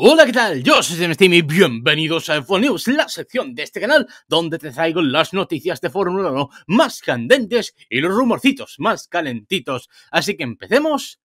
Hola, ¿qué tal? Yo soy Steam y bienvenidos a F1 News, la sección de este canal donde te traigo las noticias de Fórmula 1 más candentes y los rumorcitos más calentitos. Así que empecemos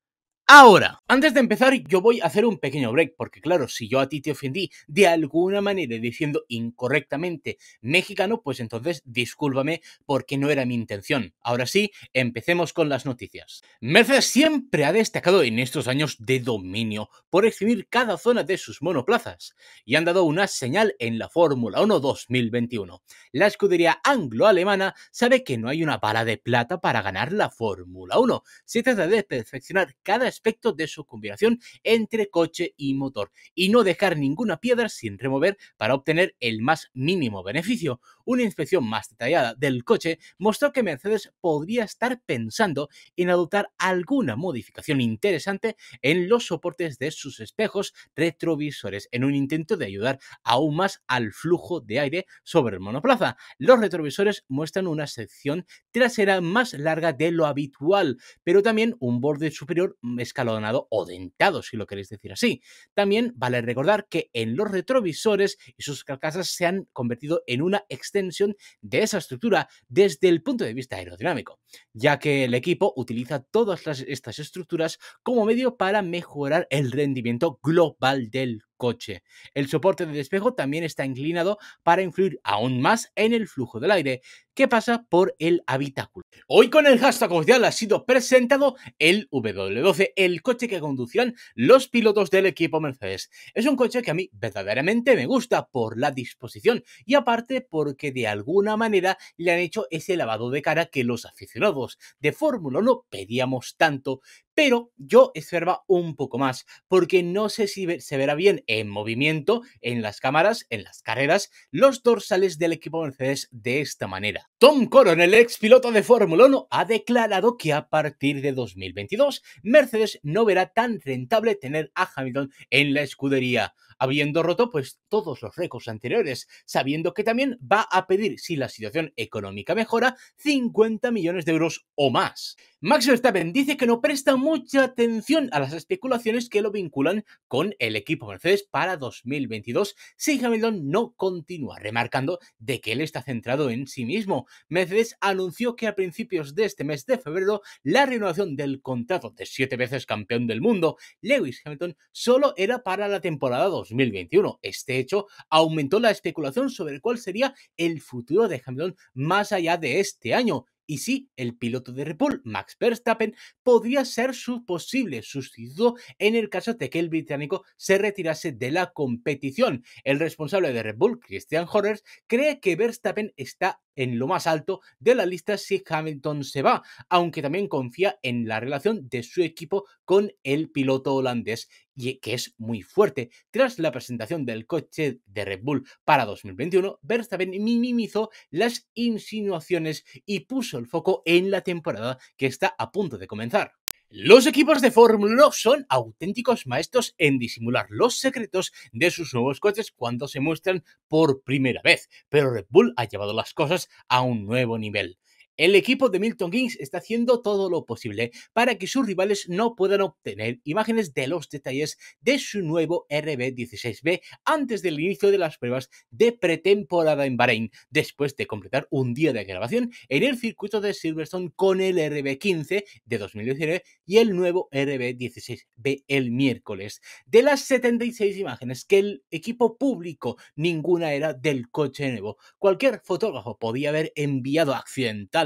Ahora, antes de empezar, yo voy a hacer un pequeño break, porque claro, si yo a ti te ofendí de alguna manera diciendo incorrectamente mexicano, pues entonces discúlpame porque no era mi intención. Ahora sí, empecemos con las noticias. Mercedes siempre ha destacado en estos años de dominio por exhibir cada zona de sus monoplazas y han dado una señal en la Fórmula 1 2021. La escudería anglo-alemana sabe que no hay una bala de plata para ganar la Fórmula 1. Se trata de perfeccionar cada aspecto de su combinación entre coche y motor y no dejar ninguna piedra sin remover para obtener el más mínimo beneficio. Una inspección más detallada del coche mostró que Mercedes podría estar pensando en adoptar alguna modificación interesante en los soportes de sus espejos retrovisores en un intento de ayudar aún más al flujo de aire sobre el monoplaza. Los retrovisores muestran una sección trasera más larga de lo habitual, pero también un borde superior escalonado o dentado, si lo queréis decir así. También vale recordar que en los retrovisores y sus carcasas se han convertido en una extensión extensión de esa estructura desde el punto de vista aerodinámico, ya que el equipo utiliza todas estas estructuras como medio para mejorar el rendimiento global del coche. El soporte de despejo también está inclinado para influir aún más en el flujo del aire que pasa por el habitáculo. Hoy con el hashtag oficial ha sido presentado el W12, el coche que conducían los pilotos del equipo Mercedes. Es un coche que a mí verdaderamente me gusta por la disposición y aparte porque de alguna manera le han hecho ese lavado de cara que los aficionados de Fórmula 1 pedíamos tanto, pero yo esperaba un poco más, porque no sé si se verá bien en movimiento, en las cámaras, en las carreras, los dorsales del equipo Mercedes de esta manera. Tom Coron, el ex piloto de Fórmula 1, ha declarado que a partir de 2022 Mercedes no verá tan rentable tener a Hamilton en la escudería habiendo roto pues todos los récords anteriores, sabiendo que también va a pedir, si la situación económica mejora, 50 millones de euros o más. Max Verstappen dice que no presta mucha atención a las especulaciones que lo vinculan con el equipo Mercedes para 2022 si Hamilton no continúa, remarcando de que él está centrado en sí mismo. Mercedes anunció que a principios de este mes de febrero la renovación del contrato de siete veces campeón del mundo, Lewis Hamilton, solo era para la temporada 2. 2021. Este hecho aumentó la especulación sobre cuál sería el futuro de Hamilton más allá de este año. Y si el piloto de Red Bull, Max Verstappen, podría ser su posible sustituto en el caso de que el británico se retirase de la competición. El responsable de Red Bull, Christian Horner, cree que Verstappen está en lo más alto de la lista si Hamilton se va, aunque también confía en la relación de su equipo con el piloto holandés, y que es muy fuerte. Tras la presentación del coche de Red Bull para 2021, Verstappen minimizó las insinuaciones y puso el foco en la temporada que está a punto de comenzar. Los equipos de Fórmula 1 son auténticos maestros en disimular los secretos de sus nuevos coches cuando se muestran por primera vez, pero Red Bull ha llevado las cosas a un nuevo nivel. El equipo de Milton Kings está haciendo todo lo posible para que sus rivales no puedan obtener imágenes de los detalles de su nuevo RB16B antes del inicio de las pruebas de pretemporada en Bahrein, después de completar un día de grabación en el circuito de Silverstone con el RB15 de 2019 y el nuevo RB16B el miércoles. De las 76 imágenes que el equipo público, ninguna era del coche nuevo. Cualquier fotógrafo podía haber enviado accidentalmente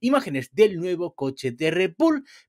imágenes del nuevo coche de Red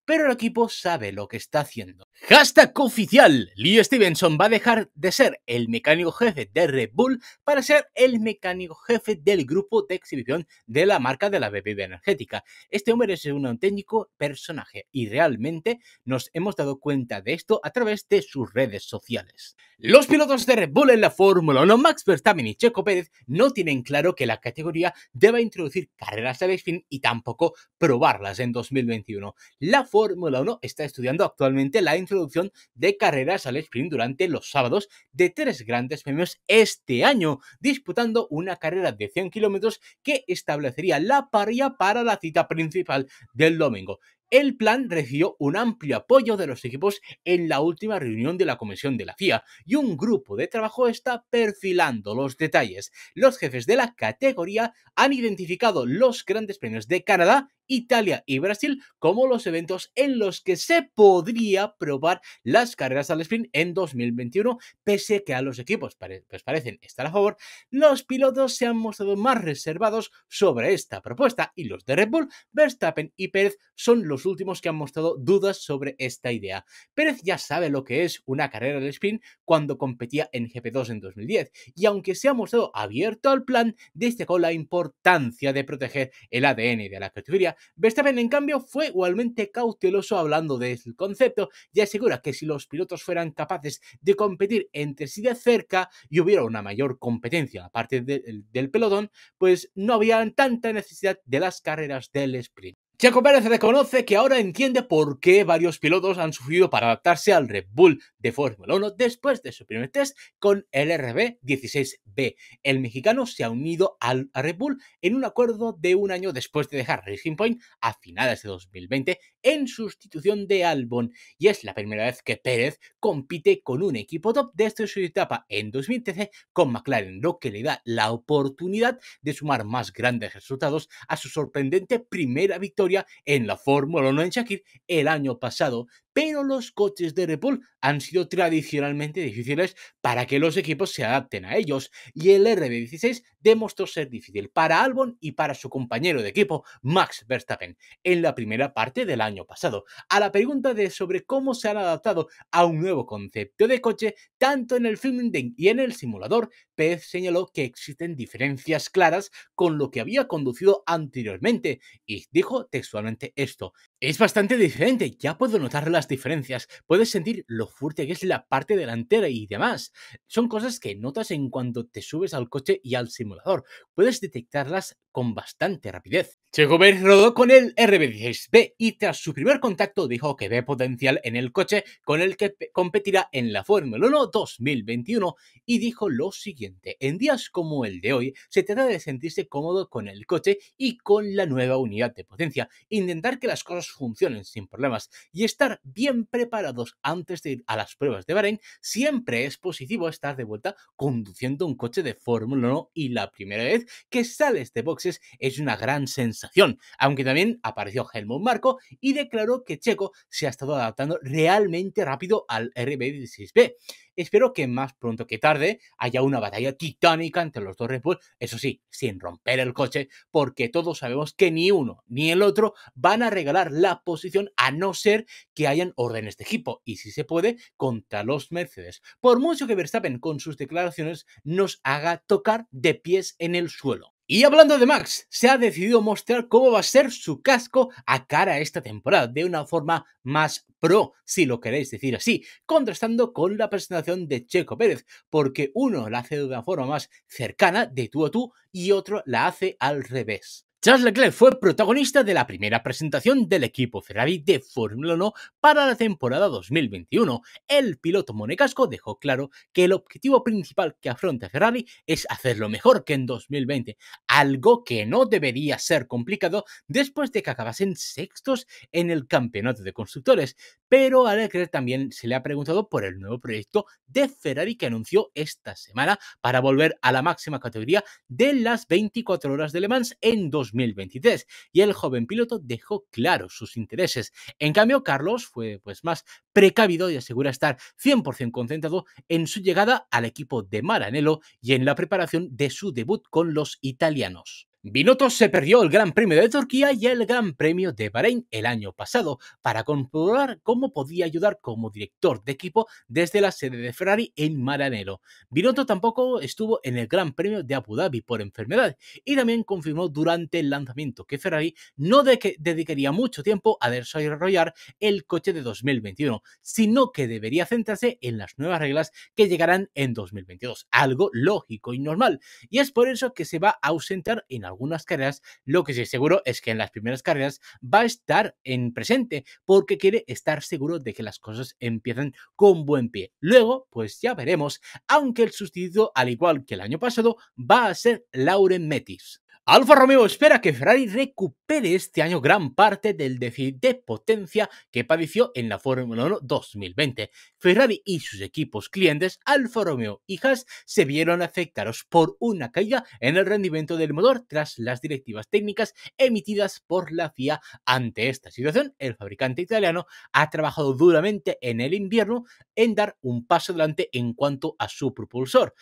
pero el equipo sabe lo que está haciendo. Hashtag oficial. Lee Stevenson va a dejar de ser el mecánico jefe de Red Bull para ser el mecánico jefe del grupo de exhibición de la marca de la bebida energética. Este hombre es un auténtico personaje y realmente nos hemos dado cuenta de esto a través de sus redes sociales. Los pilotos de Red Bull en la Fórmula 1, Max Verstappen y Checo Pérez, no tienen claro que la categoría deba introducir carreras de fin y tampoco probarlas en 2021. La Fórmula 1 está estudiando actualmente la introducción de carreras al sprint durante los sábados de tres grandes premios este año, disputando una carrera de 100 kilómetros que establecería la parrilla para la cita principal del domingo. El plan recibió un amplio apoyo de los equipos en la última reunión de la Comisión de la FIA y un grupo de trabajo está perfilando los detalles. Los jefes de la categoría han identificado los grandes premios de Canadá Italia y Brasil como los eventos en los que se podría probar las carreras al sprint en 2021, pese que a los equipos les pues, parecen estar a favor, los pilotos se han mostrado más reservados sobre esta propuesta y los de Red Bull, Verstappen y Pérez son los últimos que han mostrado dudas sobre esta idea. Pérez ya sabe lo que es una carrera de sprint cuando competía en GP2 en 2010, y aunque se ha mostrado abierto al plan, destacó la importancia de proteger el ADN de la categoría. Verstappen, en cambio, fue igualmente cauteloso hablando de del concepto y asegura que si los pilotos fueran capaces de competir entre sí de cerca y hubiera una mayor competencia aparte del pelotón, pues no había tanta necesidad de las carreras del sprint. Chaco Pérez reconoce que ahora entiende por qué varios pilotos han sufrido para adaptarse al Red Bull de Fórmula 1 después de su primer test con el RB16B. El mexicano se ha unido al Red Bull en un acuerdo de un año después de dejar Racing Point a finales de 2020 en sustitución de Albon y es la primera vez que Pérez compite con un equipo top desde su etapa en 2013 con McLaren, lo que le da la oportunidad de sumar más grandes resultados a su sorprendente primera victoria en la Fórmula 1 en Shakir el año pasado pero los coches de Red Bull han sido tradicionalmente difíciles para que los equipos se adapten a ellos, y el RB16 demostró ser difícil para Albon y para su compañero de equipo, Max Verstappen, en la primera parte del año pasado. A la pregunta de sobre cómo se han adaptado a un nuevo concepto de coche, tanto en el filming y en el simulador, Pez señaló que existen diferencias claras con lo que había conducido anteriormente, y dijo textualmente esto, es bastante diferente, ya puedo notar las diferencias, puedes sentir lo fuerte que es la parte delantera y demás. Son cosas que notas en cuanto te subes al coche y al simulador, puedes detectarlas con bastante rapidez. Chegover rodó con el RB16B y tras su primer contacto dijo que ve potencial en el coche con el que competirá en la Fórmula 1 2021 y dijo lo siguiente, en días como el de hoy se trata de sentirse cómodo con el coche y con la nueva unidad de potencia, intentar que las cosas funcionen sin problemas y estar bien preparados antes de ir a las pruebas de Bahrein, siempre es positivo estar de vuelta conduciendo un coche de Fórmula 1 y la primera vez que sales de box es una gran sensación, aunque también apareció Helmut Marco y declaró que Checo se ha estado adaptando realmente rápido al RB16B. Espero que más pronto que tarde haya una batalla titánica entre los dos Red eso sí, sin romper el coche, porque todos sabemos que ni uno ni el otro van a regalar la posición a no ser que hayan órdenes de equipo, y si se puede, contra los Mercedes. Por mucho que Verstappen con sus declaraciones nos haga tocar de pies en el suelo. Y hablando de Max, se ha decidido mostrar cómo va a ser su casco a cara a esta temporada de una forma más pro, si lo queréis decir así, contrastando con la presentación de Checo Pérez, porque uno la hace de una forma más cercana, de tú a tú, y otro la hace al revés. Charles Leclerc fue protagonista de la primera presentación del equipo Ferrari de Fórmula 1 para la temporada 2021. El piloto Monegasco dejó claro que el objetivo principal que afronta Ferrari es hacerlo mejor que en 2020, algo que no debería ser complicado después de que acabasen sextos en el campeonato de constructores. Pero a Leclerc también se le ha preguntado por el nuevo proyecto de Ferrari que anunció esta semana para volver a la máxima categoría de las 24 horas de Le Mans en 2021. 2023 y el joven piloto dejó claros sus intereses. En cambio, Carlos fue pues más precavido y asegura estar 100% concentrado en su llegada al equipo de Maranello y en la preparación de su debut con los italianos. Binotto se perdió el Gran Premio de Turquía y el Gran Premio de Bahrein el año pasado para comprobar cómo podía ayudar como director de equipo desde la sede de Ferrari en Maranello. Binotto tampoco estuvo en el Gran Premio de Abu Dhabi por enfermedad y también confirmó durante el lanzamiento que Ferrari no de que dedicaría mucho tiempo a desarrollar el coche de 2021, sino que debería centrarse en las nuevas reglas que llegarán en 2022, algo lógico y normal, y es por eso que se va a ausentar en algunas carreras, lo que sí seguro es que en las primeras carreras va a estar en presente porque quiere estar seguro de que las cosas empiezan con buen pie. Luego, pues ya veremos, aunque el sustituto, al igual que el año pasado, va a ser Lauren Metis. Alfa Romeo espera que Ferrari recupere este año gran parte del déficit de potencia que padeció en la Fórmula 1 2020. Ferrari y sus equipos clientes Alfa Romeo y Haas se vieron afectados por una caída en el rendimiento del motor tras las directivas técnicas emitidas por la FIA. Ante esta situación, el fabricante italiano ha trabajado duramente en el invierno en dar un paso adelante en cuanto a su propulsor.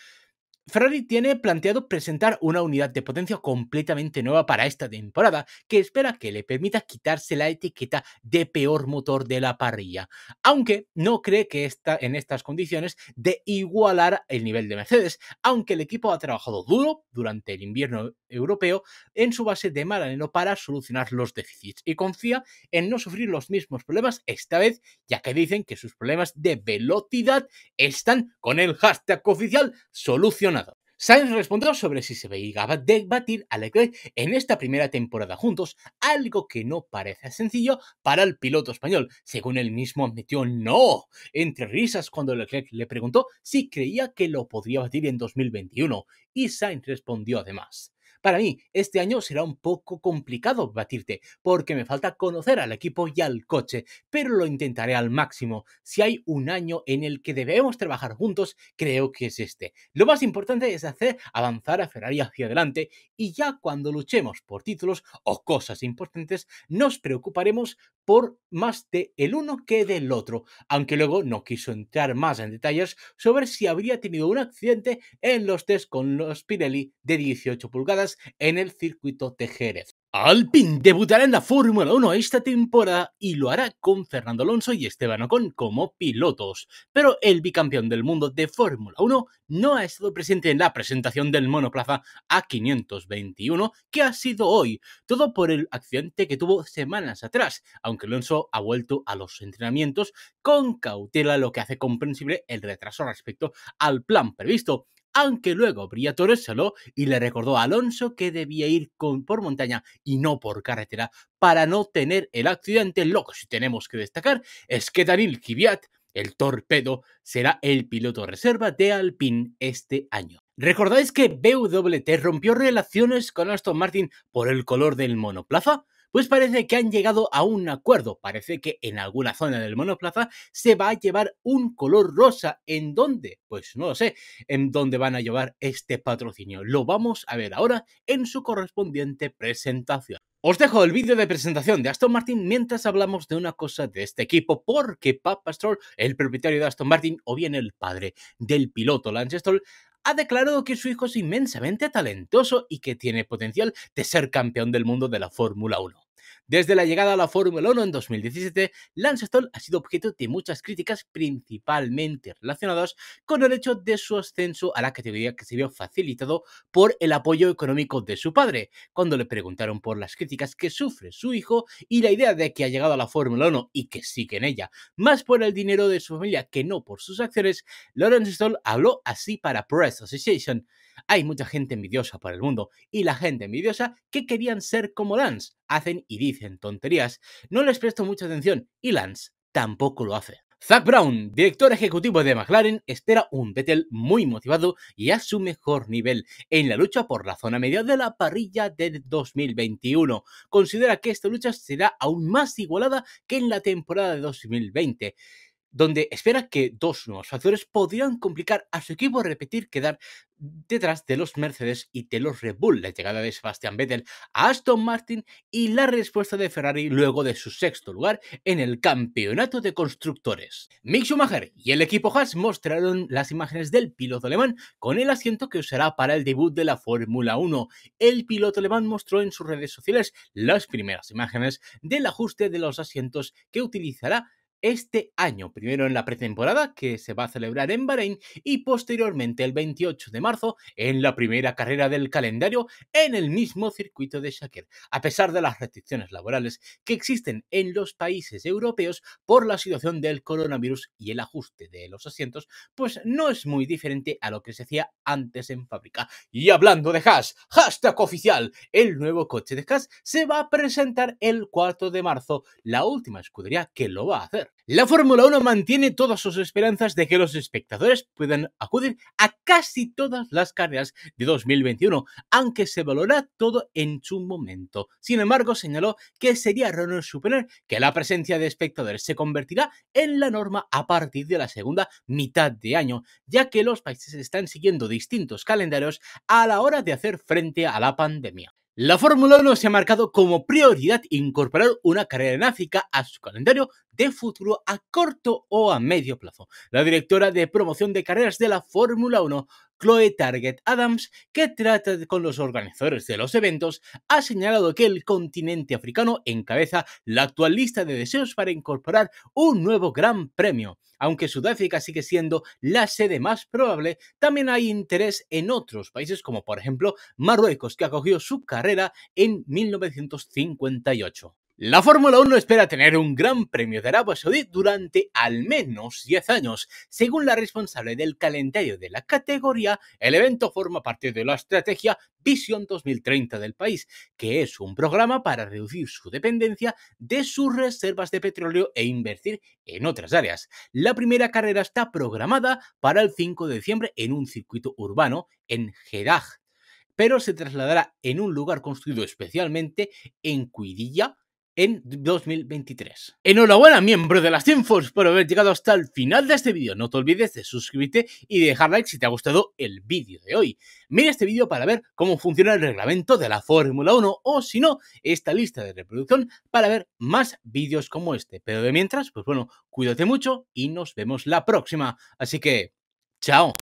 Ferrari tiene planteado presentar una unidad de potencia completamente nueva para esta temporada que espera que le permita quitarse la etiqueta de peor motor de la parrilla, aunque no cree que está en estas condiciones de igualar el nivel de Mercedes, aunque el equipo ha trabajado duro durante el invierno europeo en su base de Maranello para solucionar los déficits y confía en no sufrir los mismos problemas esta vez, ya que dicen que sus problemas de velocidad están con el hashtag oficial solucionado. Sainz respondió sobre si se veía debatir a Leclerc en esta primera temporada juntos, algo que no parece sencillo para el piloto español. Según él mismo admitió no, entre risas cuando Leclerc le preguntó si creía que lo podría batir en 2021, y Sainz respondió además. Para mí, este año será un poco complicado batirte, porque me falta conocer al equipo y al coche, pero lo intentaré al máximo. Si hay un año en el que debemos trabajar juntos, creo que es este. Lo más importante es hacer avanzar a Ferrari hacia adelante y ya cuando luchemos por títulos o cosas importantes, nos preocuparemos por más de el uno que del otro, aunque luego no quiso entrar más en detalles sobre si habría tenido un accidente en los test con los Pirelli de 18 pulgadas en el circuito de Jerez. Alpin debutará en la Fórmula 1 esta temporada y lo hará con Fernando Alonso y Esteban Ocon como pilotos. Pero el bicampeón del mundo de Fórmula 1 no ha estado presente en la presentación del monoplaza A521 que ha sido hoy, todo por el accidente que tuvo semanas atrás, aunque Alonso ha vuelto a los entrenamientos con cautela, lo que hace comprensible el retraso respecto al plan previsto aunque luego Briatore salió y le recordó a Alonso que debía ir por montaña y no por carretera para no tener el accidente. Lo que sí tenemos que destacar es que Daniel Kiviat, el torpedo, será el piloto reserva de Alpine este año. ¿Recordáis que BWT rompió relaciones con Aston Martin por el color del monoplaza? pues parece que han llegado a un acuerdo. Parece que en alguna zona del monoplaza se va a llevar un color rosa. ¿En dónde? Pues no lo sé. ¿En dónde van a llevar este patrocinio? Lo vamos a ver ahora en su correspondiente presentación. Os dejo el vídeo de presentación de Aston Martin mientras hablamos de una cosa de este equipo, porque Papa Stroll, el propietario de Aston Martin, o bien el padre del piloto Lance Stroll, ha declarado que su hijo es inmensamente talentoso y que tiene potencial de ser campeón del mundo de la Fórmula 1. Desde la llegada a la Fórmula 1 en 2017, Lance Stoll ha sido objeto de muchas críticas, principalmente relacionadas con el hecho de su ascenso a la categoría que se vio facilitado por el apoyo económico de su padre. Cuando le preguntaron por las críticas que sufre su hijo y la idea de que ha llegado a la Fórmula 1 y que sigue en ella, más por el dinero de su familia que no por sus acciones, Lawrence Stoll habló así para Press Association. Hay mucha gente envidiosa por el mundo y la gente envidiosa que querían ser como Lance. Hacen y dicen tonterías. No les presto mucha atención y Lance tampoco lo hace. Zach Brown, director ejecutivo de McLaren, espera un Vettel muy motivado y a su mejor nivel en la lucha por la zona media de la parrilla del 2021. Considera que esta lucha será aún más igualada que en la temporada de 2020 donde espera que dos nuevos factores podrían complicar a su equipo repetir quedar detrás de los Mercedes y de los Red Bull, la llegada de Sebastian Vettel a Aston Martin y la respuesta de Ferrari luego de su sexto lugar en el campeonato de constructores. Mick Schumacher y el equipo Haas mostraron las imágenes del piloto alemán con el asiento que usará para el debut de la Fórmula 1. El piloto alemán mostró en sus redes sociales las primeras imágenes del ajuste de los asientos que utilizará este año, primero en la pretemporada que se va a celebrar en Bahrein y posteriormente el 28 de marzo en la primera carrera del calendario en el mismo circuito de Shaker. A pesar de las restricciones laborales que existen en los países europeos por la situación del coronavirus y el ajuste de los asientos, pues no es muy diferente a lo que se hacía antes en fábrica. Y hablando de Haas, hashtag oficial, el nuevo coche de Haas se va a presentar el 4 de marzo, la última escudería que lo va a hacer. La Fórmula 1 mantiene todas sus esperanzas de que los espectadores puedan acudir a casi todas las carreras de 2021, aunque se valorará todo en su momento. Sin embargo, señaló que sería erróneo suponer que la presencia de espectadores se convertirá en la norma a partir de la segunda mitad de año, ya que los países están siguiendo distintos calendarios a la hora de hacer frente a la pandemia. La Fórmula 1 se ha marcado como prioridad incorporar una carrera en África a su calendario de futuro a corto o a medio plazo. La directora de promoción de carreras de la Fórmula 1, Chloe Target Adams, que trata con los organizadores de los eventos, ha señalado que el continente africano encabeza la actual lista de deseos para incorporar un nuevo gran premio. Aunque Sudáfrica sigue siendo la sede más probable, también hay interés en otros países como por ejemplo Marruecos, que acogió su carrera en 1958. La Fórmula 1 espera tener un gran premio de Arabia Saudí durante al menos 10 años. Según la responsable del calendario de la categoría, el evento forma parte de la estrategia Visión 2030 del país, que es un programa para reducir su dependencia de sus reservas de petróleo e invertir en otras áreas. La primera carrera está programada para el 5 de diciembre en un circuito urbano en Jeddah, pero se trasladará en un lugar construido especialmente en Cuidilla, en 2023. Enhorabuena miembro de las Force, por haber llegado hasta el final de este vídeo. No te olvides de suscribirte y de dejar like si te ha gustado el vídeo de hoy. Mira este vídeo para ver cómo funciona el reglamento de la Fórmula 1 o si no, esta lista de reproducción para ver más vídeos como este. Pero de mientras, pues bueno, cuídate mucho y nos vemos la próxima. Así que, chao.